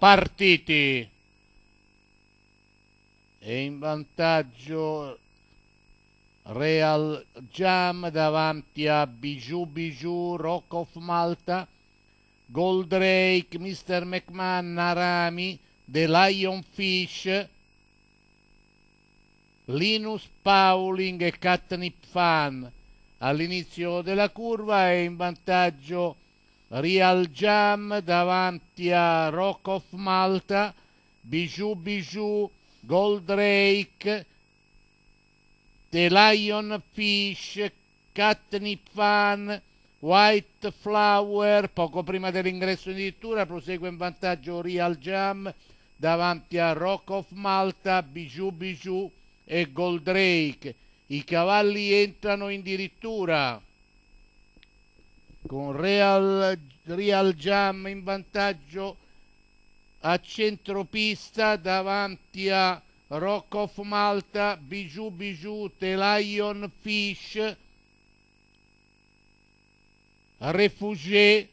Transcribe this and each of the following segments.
partiti e in vantaggio Real Jam davanti a Bijou Bijou, Rock of Malta, Goldrake, Mr. McMahon, Narami, The Lion Fish, Linus Pauling e Catnip Fan all'inizio della curva e in vantaggio Real Jam davanti a Rock of Malta, Bijou Bijou, Goldrake, The Lion Fish, Catnip Fan, White Flower, poco prima dell'ingresso in dirittura prosegue in vantaggio Real Jam davanti a Rock of Malta, Bijou Bijou e Goldrake. I cavalli entrano in dirittura con Real, Real Jam in vantaggio a centropista davanti a Rock of Malta, Bijou Bijou, The Lion Fish, Refugié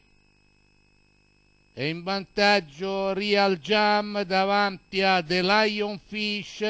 e in vantaggio Real Jam davanti a The Lion Fish,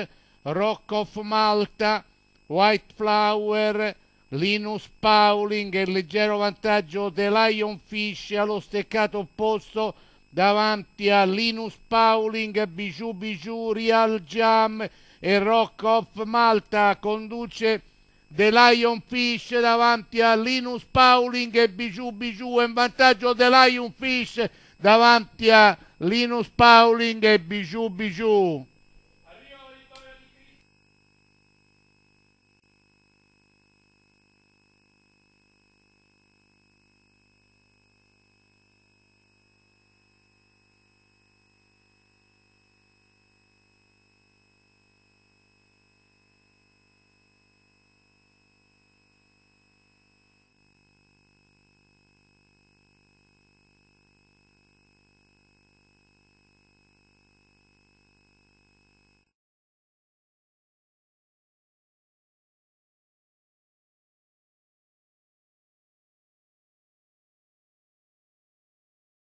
Rock of Malta, White Flower, Linus Pauling e il leggero vantaggio The Lionfish allo steccato opposto davanti a Linus Pauling, Bijou Bijou, Real Jam e Rock of Malta conduce The Lionfish davanti a Linus Pauling e Bijou Bijou in vantaggio The Lionfish davanti a Linus Pauling e Bijou Bijou